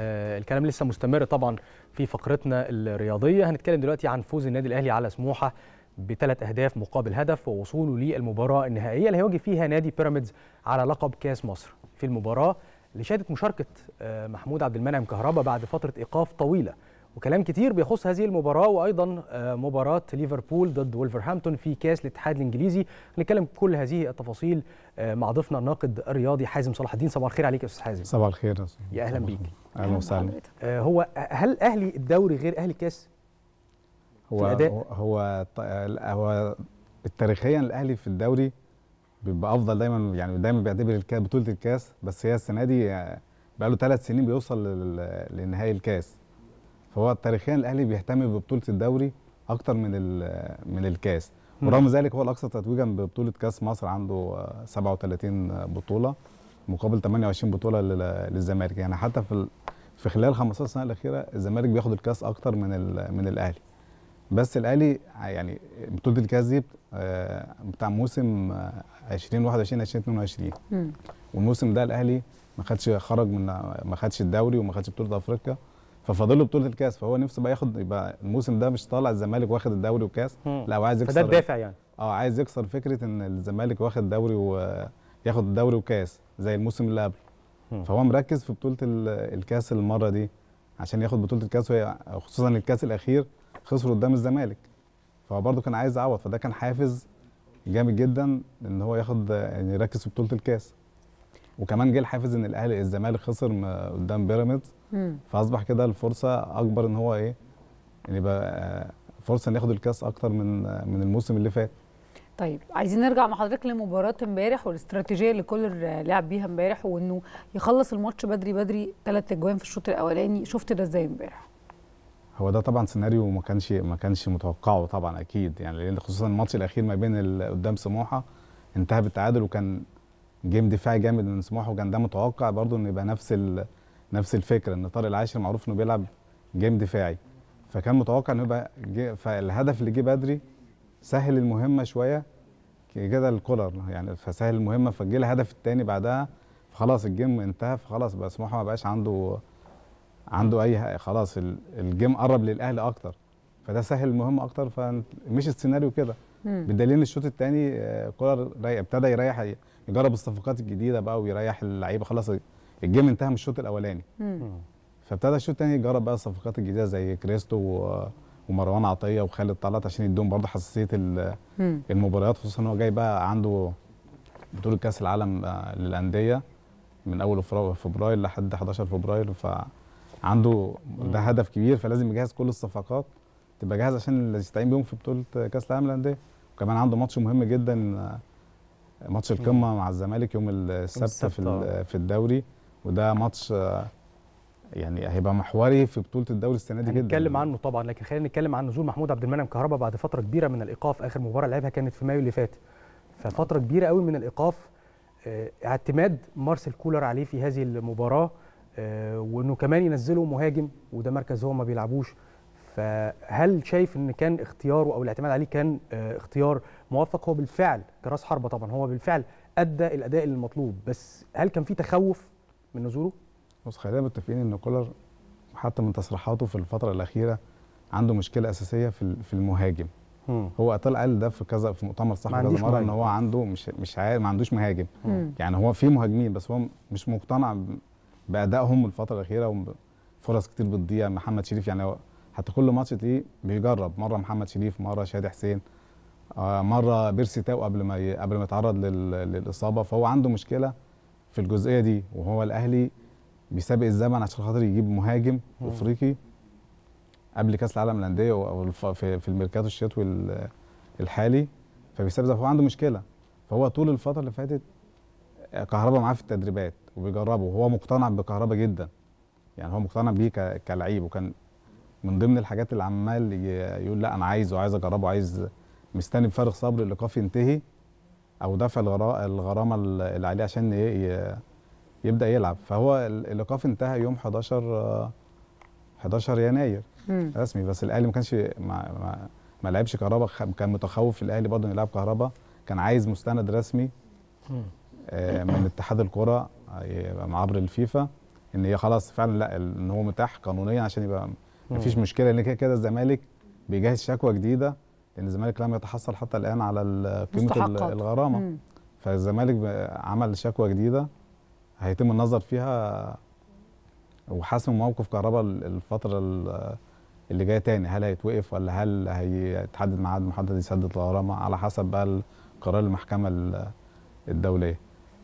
آه، الكلام لسه مستمر طبعا في فقرتنا الرياضيه هنتكلم دلوقتي عن فوز النادي الاهلي على سموحه بثلاث اهداف مقابل هدف ووصوله للمباراه النهائيه اللي هيواجه فيها نادي بيراميدز على لقب كاس مصر في المباراه اللي شهدت مشاركه آه، محمود عبد المنعم كهربا بعد فتره ايقاف طويله وكلام كتير بيخص هذه المباراة وأيضا آه، مباراة ليفربول ضد ولفرهامبتون في كاس الاتحاد الإنجليزي نتكلم كل هذه التفاصيل آه، مع ضيفنا الناقد الرياضي حازم صلاح الدين صباح الخير عليك يا أستاذ حازم صباح الخير يا أهلا بيك أهلا وسهلا آه، هو هل أهلي الدوري غير أهلي الكاس؟ هو الأداء؟ هو هو تاريخيا الأهلي في الدوري بيبقى أفضل دايما يعني دايما بيعتبر الكاس بطولة الكاس بس هي السنة دي بقى له ثلاث سنين بيوصل لنهائي الكاس فهو تاريخيا الاهلي بيهتم ببطوله الدوري اكتر من من الكاس ورغم ذلك هو الاكثر تتويجا ببطوله كاس مصر عنده 37 بطوله مقابل 28 بطوله للزمالك يعني حتى في في خلال 15 سنه الاخيره الزمالك بياخد الكاس اكتر من من الاهلي بس الاهلي يعني بطوله الكاس دي آه، بتاع موسم 2021 2022 والموسم ده الاهلي ما خدش خرج من ما خدش الدوري وما خدش بطوله افريقيا ففاضل له بطوله الكاس فهو نفسه بقى ياخد يبقى الموسم ده مش طالع الزمالك واخد الدوري والكاس لا هو عايز يكسر فده الدافع يعني اه عايز يكسر فكره ان الزمالك واخد دوري وياخد الدوري وكاس زي الموسم اللي قبله فهو مركز في بطوله الكاس المره دي عشان ياخد بطوله الكاس خصوصا الكاس الاخير خسر قدام الزمالك فهو برده كان عايز يعوض فده كان حافز جامد جدا ان هو ياخد يعني يركز في بطوله الكاس وكمان جه الحافز ان الاهلي الزمالك خسر قدام بيراميدز فاصبح كده الفرصه اكبر ان هو ايه يعني يبقى آه، فرصه ان ياخد الكاس اكتر من آه، من الموسم اللي فات طيب عايزين نرجع مع حضرتك لمباراه امبارح والاستراتيجيه اللي كولر آه، لعب بيها امبارح وانه يخلص الماتش بدري بدري ثلاث اجوان في الشوط الاولاني شفت ده ازاي امبارح هو ده طبعا سيناريو ما كانش ما كانش متوقعه طبعا اكيد يعني لان خصوصا الماتش الاخير ما بين قدام سموحه انتهى بالتعادل وكان جيم دفاعي جامد من سموحه وكان ده متوقع برضه انه يبقى نفس نفس الفكره ان طارق العاشر معروف انه بيلعب جيم دفاعي فكان متوقع انه يبقى فالهدف اللي جه بدري سهل المهمه شويه كده الكولر يعني فسهل المهمه فجه الهدف الثاني بعدها فخلاص الجيم انتهى فخلاص بقى سموحه ما بقاش عنده عنده اي خلاص الجيم قرب للاهلي اكتر فده سهل المهمه اكتر فمش السيناريو كده بالدليل ان الشوط الثاني آه، كولر ابتدى يريح يجرب الصفقات الجديده بقى ويريح اللعيبه خلاص الجيم انتهى من الشوط الاولاني فابتدى الشوط الثاني جرب بقى الصفقات الجديده زي كريستو و... ومروان عطيه وخالد طلعت عشان يدوم برضه حساسيه المباريات خصوصا ان هو جاي بقى عنده بطوله كاس العالم آه، للانديه من اول فبراير لحد 11 فبراير فعنده ده هدف كبير فلازم يجهز كل الصفقات تبقى جاهز عشان اللي يستعين بيهم في بطوله كاس العالم للانديه وكمان عنده ماتش مهم جدا آه، ماتش القمه مع الزمالك يوم السبت في آه. في الدوري وده ماتش يعني هيبقى محوري في بطوله الدوري السنه دي جدا هنتكلم عنه طبعا لكن خلينا نتكلم عن نزول محمود عبد المنعم كهربا بعد فتره كبيره من الايقاف اخر مباراه لعبها كانت في مايو اللي فات ففتره كبيره قوي من الايقاف آه، اعتماد مارسيل كولر عليه في هذه المباراه آه، وانه كمان ينزله مهاجم وده مركز هو ما بيلعبوش فهل شايف ان كان اختياره او الاعتماد عليه كان آه، اختيار موفق هو بالفعل كراس حربه طبعا هو بالفعل ادى الاداء المطلوب بس هل كان في تخوف من نزوله؟ بص خلينا متفقين ان كولر حتى من تصريحاته في الفتره الاخيره عنده مشكله اساسيه في في المهاجم مم. هو طلع قال ده في كذا في مؤتمر صحفي كذا مره ان هو عنده مش مش عارف ما عندوش مهاجم مم. يعني هو في مهاجمين بس هو مش مقتنع بادائهم الفتره الاخيره وفرص كتير بتضيع محمد شريف يعني حتى كل ماتش تلاقيه بيجرب مره محمد شريف مره شادي حسين آه، مره بيرسي تاو قبل ما قبل ما يتعرض للاصابه فهو عنده مشكله في الجزئيه دي وهو الاهلي بيسابق الزمن عشان خاطر يجيب مهاجم مم. افريقي قبل كاس العالم للانديه او في الميركاتو الشتوي الحالي فبيسابق هو عنده مشكله فهو طول الفتره اللي فاتت كهربا معاه في التدريبات وبيجربه وهو مقتنع بكهربا جدا يعني هو مقتنع بيه كلعيب وكان من ضمن الحاجات اللي عمال يقول لا انا عايزه عايز اجربه عايز مستني بفارغ صبر الايقاف ينتهي او دفع الغرامه اللي عليه عشان يبدا يلعب فهو الايقاف انتهى يوم 11 11 يناير مم. رسمي بس الاهلي ما كانش ما, ما, ما لعبش كهربا كان متخوف الاهلي برضه يلعب كهربا كان عايز مستند رسمي آه، من اتحاد الكره مع عبر الفيفا ان هي خلاص فعلا لا ان هو متاح قانونيا عشان يبقى ما فيش مشكله ان كده كده الزمالك بيجهز شكوى جديده لان الزمالك لم يتحصل حتى الان على قيمه الغرامه فالزمالك عمل شكوى جديده هيتم النظر فيها وحسم موقف كهرباء الفتره اللي جايه تاني هل هيتوقف ولا هل هيتحدد ميعاد محدد يسدد الغرامه على حسب بقى قرار المحكمه الدوليه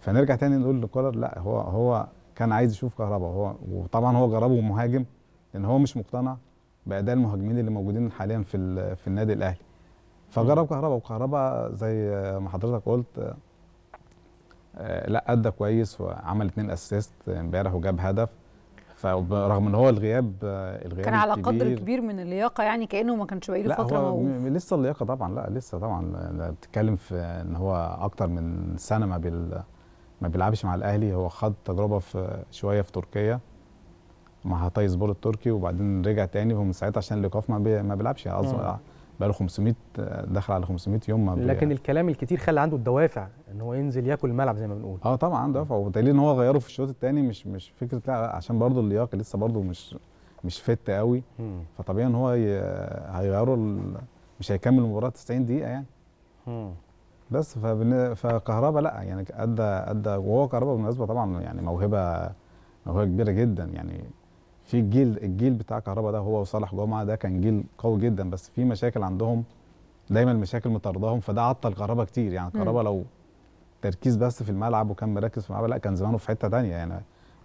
فنرجع تاني نقول لكولر لا هو هو كان عايز يشوف كهرباء هو وطبعا هو جربه مهاجم لان هو مش مقتنع باداء المهاجمين اللي موجودين حاليا في في النادي الاهلي فجرب كهرباء وكهرباء زي ما حضرتك قلت آه، لا ادى كويس وعمل اثنين اسيست امبارح وجاب هدف فرغم ان هو الغياب آه، الغياب كان على الكبير قدر كبير من اللياقه يعني كانه ما كانش بقاله فتره هو موقف. لسه اللياقه طبعا لا لسه طبعا آه، بتتكلم في ان هو اكتر من سنه ما بال ما بيلعبش مع الاهلي هو خد تجربه في شويه في تركيا مع هاتاي سبور التركي وبعدين رجع تاني ومن ساعتها عشان الايقاف ما, بيلعبش يعني بقى له 500 دخل على 500 يوم ما لكن الكلام الكتير خلى عنده الدوافع ان هو ينزل ياكل الملعب زي ما بنقول اه طبعا عنده دوافع وبالتالي ان هو غيره في الشوط الثاني مش مش فكره لا عشان برضه اللياقه لسه برضه مش مش فت قوي مم. فطبيعي ان هو هيغيره مش هيكمل المباراه 90 دقيقه يعني مم. بس فبن... فكهربا لا يعني ادى ادى وهو كهربا بالمناسبه طبعا يعني موهبه موهبه كبيره جدا يعني في الجيل الجيل بتاع كهربا ده هو وصالح جمعه ده كان جيل قوي جدا بس في مشاكل عندهم دايما مشاكل مطارداهم فده عطل كهربا كتير يعني كهربا لو تركيز بس في الملعب وكان مركز في الملعب لا كان زمانه في حته ثانيه يعني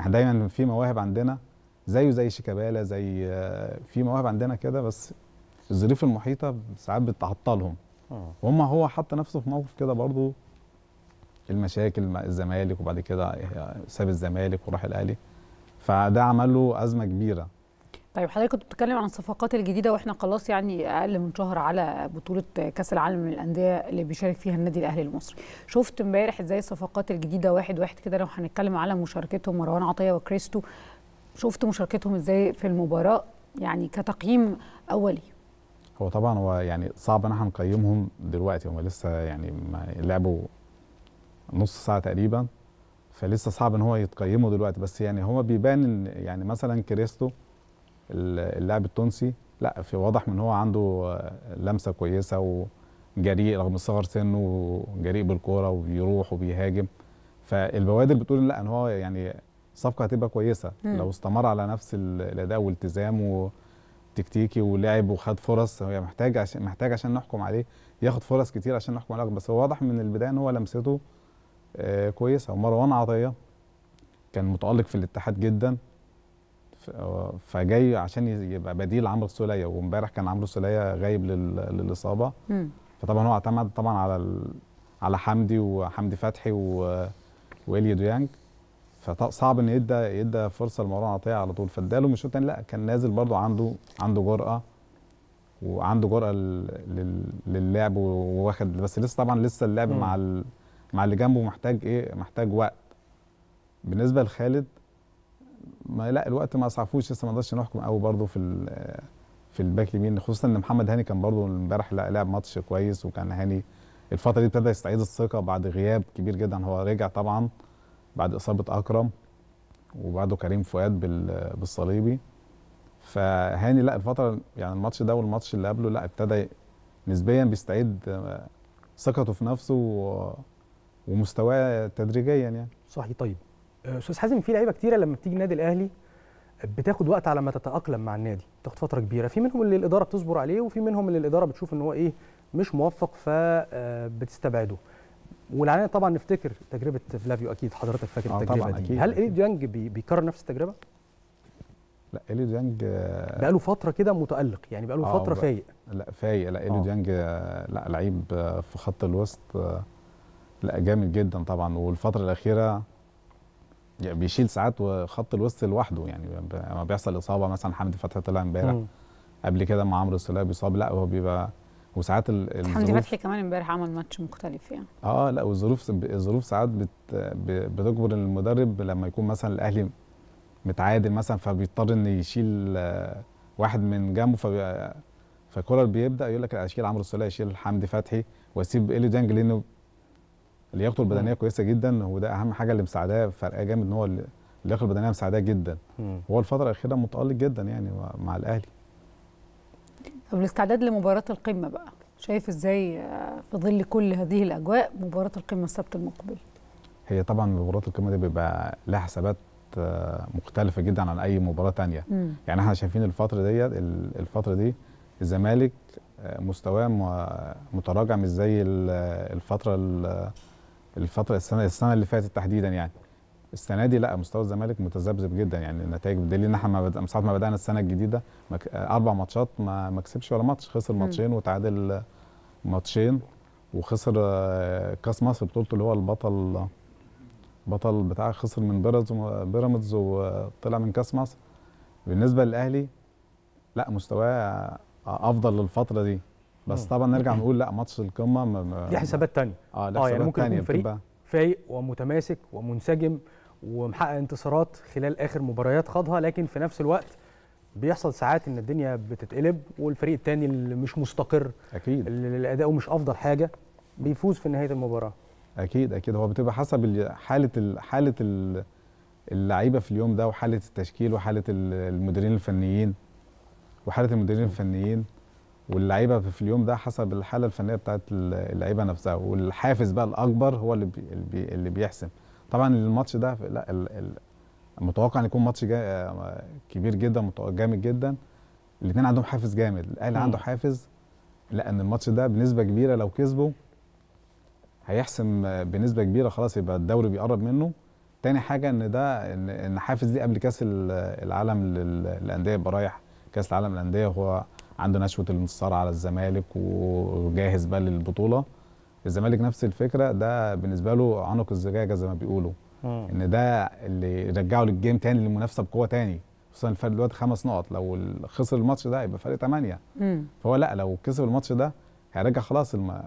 احنا دايما في مواهب عندنا زيه زي شيكابالا زي في مواهب عندنا كده بس الظروف المحيطه ساعات بتعطلهم وهم آه. هو حط نفسه في موقف كده برضو المشاكل مع الزمالك وبعد كده ساب الزمالك وراح الاهلي فده عمل له ازمه كبيره طيب حضرتك كنت بتتكلم عن الصفقات الجديده واحنا خلاص يعني اقل من شهر على بطوله كاس العالم للانديه اللي بيشارك فيها النادي الاهلي المصري شفت امبارح ازاي الصفقات الجديده واحد واحد كده لو هنتكلم على مشاركتهم مروان عطيه وكريستو شفت مشاركتهم ازاي في المباراه يعني كتقييم اولي هو طبعا هو يعني صعب ان احنا نقيمهم دلوقتي هم لسه يعني لعبوا نص ساعه تقريبا فلسه صعب ان هو يتقيمه دلوقتي بس يعني هو بيبان ان يعني مثلا كريستو اللاعب التونسي لا في واضح من هو عنده لمسه كويسه وجريء رغم صغر سنه وجريء بالكوره وبيروح وبيهاجم فالبوادر بتقول لا ان هو يعني صفقه هتبقى كويسه مم. لو استمر على نفس الاداء والتزام وتكتيكي ولعب وخد فرص هو يعني محتاج عشان محتاج عشان نحكم عليه ياخد فرص كتير عشان نحكم عليه بس هو واضح من البدايه ان هو لمسته آه، كويسه ومروان عطيه كان متالق في الاتحاد جدا آه، فجاي عشان يبقى بديل عمرو السوليه وامبارح كان عمرو السوليه غايب للاصابه فطبعا هو اعتمد طبعا على على حمدي وحمدي فتحي و... ديانج فصعب ان يدى يدى فرصه لمروان عطيه على طول فاداله مش الشوط لا كان نازل برضو عنده عنده جرأه وعنده جرأه لل... للعب وواخد بس لسه طبعا لسه اللعب مم. مع ال... مع اللي جنبه محتاج ايه محتاج وقت بالنسبه لخالد ما لا الوقت ما اسعفوش لسه ما نقدرش نحكم قوي برضه في في الباك اليمين خصوصا ان محمد هاني كان برضه امبارح لعب ماتش كويس وكان هاني الفتره دي ابتدى يستعيد الثقه بعد غياب كبير جدا هو رجع طبعا بعد اصابه اكرم وبعده كريم فؤاد بالصليبي فهاني لا الفتره يعني الماتش ده والماتش اللي قبله لا ابتدى نسبيا بيستعيد ثقته في نفسه ومستواه تدريجيا يعني صحيح طيب آه، استاذ حازم في لعيبه كتيره لما بتيجي النادي الاهلي بتاخد وقت على ما تتاقلم مع النادي بتاخد فتره كبيره في منهم اللي الاداره بتصبر عليه وفي منهم اللي الاداره بتشوف ان هو ايه مش موفق فبتستبعده آه، ولعلنا طبعا نفتكر تجربه فلافيو اكيد حضرتك فاكر آه، التجربه طبعًا دي أكيد. هل اليد ديانج بيكرر نفس التجربه لا اليو ديانج بقى له فتره كده متالق يعني بقى له فتره فايق لا فايق لا اليو ديانج لا لعيب في خط الوسط لا جامد جدا طبعا والفتره الاخيره يعني بيشيل ساعات وخط الوسط لوحده يعني لما بيحصل اصابه مثلا حمدي فتحي طلع امبارح قبل كده مع عمرو السلاي بيصاب لا هو بيبقى وساعات حمدي فتحي كمان امبارح عمل ماتش مختلف يعني اه لا والظروف الظروف ساعات بت بتجبر المدرب لما يكون مثلا الاهلي متعادل مثلا فبيضطر ان يشيل آه، واحد من جنبه ف فكولر بيبدا يقول لك اشيل عمرو السلاي اشيل حمدي فتحي واسيب اليو دانج لانه لياقته البدنيه كويسه جدا وده اهم حاجه اللي مساعداه فرقه جامد ان هو اللياقه البدنيه مساعداه جدا مم. هو الفتره الاخيره متالق جدا يعني مع الاهلي طب الاستعداد لمباراه القمه بقى شايف ازاي آه، في ظل كل هذه الاجواء مباراه القمه السبت المقبل هي طبعا مباراه القمه دي بيبقى لها حسابات آه، مختلفه جدا عن اي مباراه ثانيه يعني احنا شايفين الفتره ديت الفتره دي الزمالك آه، مستواه متراجع مش زي الفتره الفتره السنه السنه اللي فاتت تحديدا يعني السنه دي لا مستوى الزمالك متذبذب جدا يعني النتائج بتدل ان احنا من ساعه ما بدانا السنه الجديده اربع ماتشات ما ما كسبش ولا ماتش خسر ماتشين وتعادل ماتشين وخسر آه، كاس مصر بطولته اللي هو البطل بطل بتاع خسر من بيراميدز بيراميدز وطلع من كاس مصر بالنسبه للاهلي لا مستواه آه، افضل للفتره دي بس طبعا نرجع نقول لا ماتش القمه ما دي حسابات ثانيه اه, آه يعني ممكن يكون فريق فايق ومتماسك ومنسجم ومحقق انتصارات خلال اخر مباريات خاضها لكن في نفس الوقت بيحصل ساعات ان الدنيا بتتقلب والفريق الثاني اللي مش مستقر اكيد اللي اداؤه مش افضل حاجه بيفوز في نهايه المباراه اكيد اكيد هو بتبقى حسب حاله حاله اللعيبه في اليوم ده وحاله التشكيل وحاله المديرين الفنيين وحاله المديرين الفنيين واللعيبه في اليوم ده حسب الحاله الفنيه بتاعت اللعيبه نفسها والحافز بقى الاكبر هو اللي اللي بيحسم طبعا الماتش ده لا المتوقع ان يكون ماتش كبير جدا جامد جدا الاثنين عندهم حافز جامد الاهلي عنده حافز لان الماتش ده بنسبه كبيره لو كسبه هيحسم بنسبه كبيره خلاص يبقى الدوري بيقرب منه تاني حاجه ان ده ان حافز دي قبل كاس العالم للانديه يبقى رايح كاس العالم للانديه هو عنده نشوه الانتصار على الزمالك وجاهز بقى للبطوله الزمالك نفس الفكره ده بالنسبه له عنق الزجاجه زي ما بيقولوا مم. ان ده اللي رجعه للجيم تاني للمنافسه بقوه تاني خصوصا الفرق دلوقتي خمس نقط لو خسر الماتش ده هيبقى فرق ثمانيه فهو لا لو كسب الماتش ده هيرجع خلاص الم...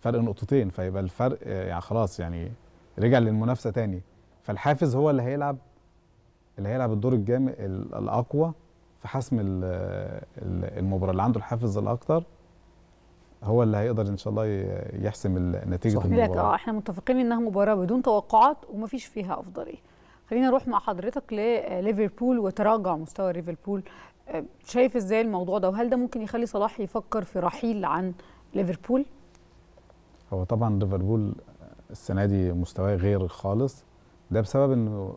فرق نقطتين فيبقى الفرق يعني خلاص يعني رجع للمنافسه تاني فالحافز هو اللي هيلعب اللي هيلعب الدور الجامد الاقوى في حسم المباراه اللي عنده الحافز الاكتر هو اللي هيقدر ان شاء الله يحسم نتيجه صحيح المباراه لك اه احنا متفقين انها مباراه بدون توقعات ومفيش فيها افضليه خلينا نروح مع حضرتك لليفربول آه، وتراجع مستوى ليفربول آه، شايف ازاي الموضوع ده وهل ده ممكن يخلي صلاح يفكر في رحيل عن ليفربول هو طبعا ليفربول السنه دي مستواه غير خالص ده بسبب انه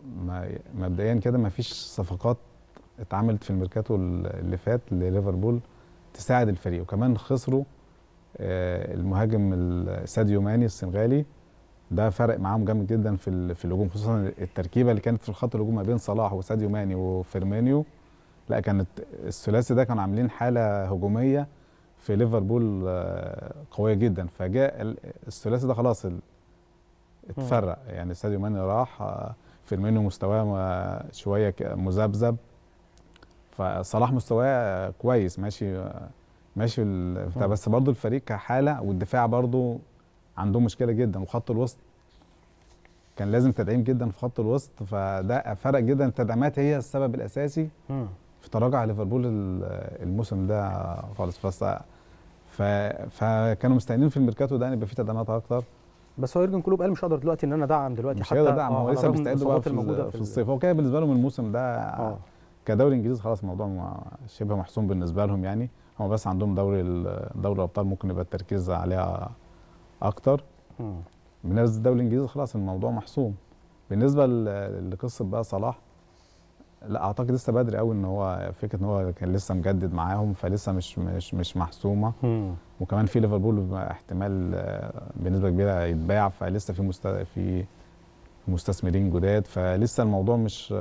مبدئيا كده ما فيش صفقات اتعملت في الميركاتو اللي فات لليفربول تساعد الفريق وكمان خسروا آه، المهاجم ساديو ماني السنغالي ده فرق معاهم جامد جدا في في الهجوم خصوصا التركيبه اللي كانت في الخط الهجوم ما بين صلاح وساديو ماني وفيرمينيو لا كانت الثلاثي ده كانوا عاملين حاله هجوميه في ليفربول آه، قويه جدا فجاء الثلاثي ده خلاص اتفرق يعني ساديو ماني راح آه، فيرمينيو مستواه شويه مذبذب فصلاح مستواه كويس ماشي ماشي بس برضه الفريق كحاله والدفاع برضه عندهم مشكله جدا وخط الوسط كان لازم تدعيم جدا في خط الوسط فده فرق جدا التدعيمات هي السبب الاساسي في تراجع ليفربول الموسم ده خالص بس ف... فكانوا مستنيين في الميركاتو ده يبقى في تدعيمات اكتر بس هو يورجن كلوب قال مش هقدر دلوقتي ان انا ادعم دلوقتي مش حتى مش هقدر ادعم هو لسه آه، مستعد بقى في, في, الصيف هو كده بالنسبه لهم الموسم ده أوه. كدوري انجليزي خلاص الموضوع شبه محسوم بالنسبه لهم يعني هم بس عندهم دوري دوري الابطال ممكن يبقى التركيز عليها اكتر بالنسبه للدوري الانجليزي خلاص الموضوع محسوم بالنسبه لقصه بقى صلاح لا اعتقد لسه بدري قوي ان هو فكره ان هو كان لسه مجدد معاهم فلسه مش مش مش محسومه وكمان في ليفربول احتمال بنسبه كبيره يتباع فلسه في مست... في مستثمرين جداد فلسه الموضوع مش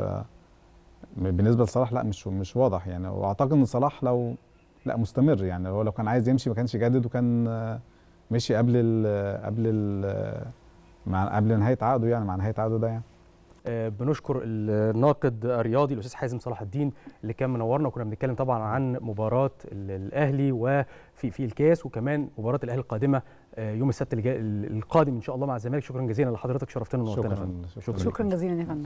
بالنسبه لصلاح لا مش مش واضح يعني واعتقد ان صلاح لو لا مستمر يعني هو لو كان عايز يمشي ما كانش جدد وكان مشي قبل ال قبل ال مع قبل نهايه عقده يعني مع نهايه عقده ده يعني آه، بنشكر الناقد الرياضي الاستاذ حازم صلاح الدين اللي كان منورنا وكنا بنتكلم طبعا عن مباراه الاهلي وفي في الكاس وكمان مباراه الاهلي القادمه آه، يوم السبت القادم ان شاء الله مع الزمالك شكرا جزيلا لحضرتك شرفتنا ونورتنا شكرا, شكرا, شكرا, شكرا جزيلا يا فندم